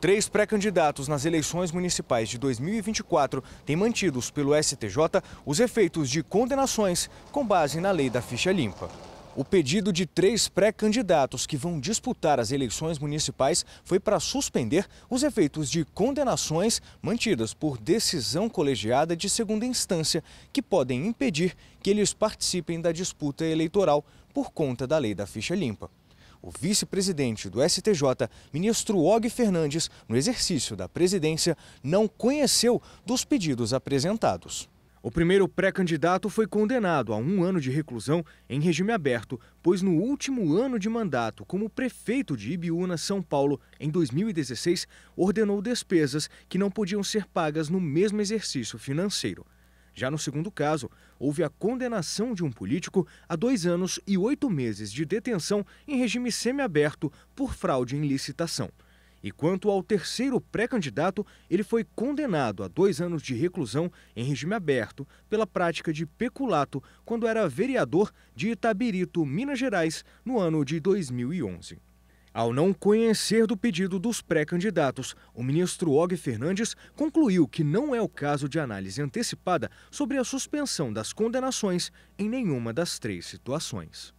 Três pré-candidatos nas eleições municipais de 2024 têm mantidos pelo STJ os efeitos de condenações com base na lei da ficha limpa. O pedido de três pré-candidatos que vão disputar as eleições municipais foi para suspender os efeitos de condenações mantidas por decisão colegiada de segunda instância, que podem impedir que eles participem da disputa eleitoral por conta da lei da ficha limpa o vice-presidente do STJ, ministro Og Fernandes, no exercício da presidência, não conheceu dos pedidos apresentados. O primeiro pré-candidato foi condenado a um ano de reclusão em regime aberto, pois no último ano de mandato como prefeito de Ibiúna, São Paulo, em 2016, ordenou despesas que não podiam ser pagas no mesmo exercício financeiro. Já no segundo caso, houve a condenação de um político a dois anos e oito meses de detenção em regime semiaberto por fraude em licitação. E quanto ao terceiro pré-candidato, ele foi condenado a dois anos de reclusão em regime aberto pela prática de peculato quando era vereador de Itabirito, Minas Gerais, no ano de 2011. Ao não conhecer do pedido dos pré-candidatos, o ministro Og Fernandes concluiu que não é o caso de análise antecipada sobre a suspensão das condenações em nenhuma das três situações.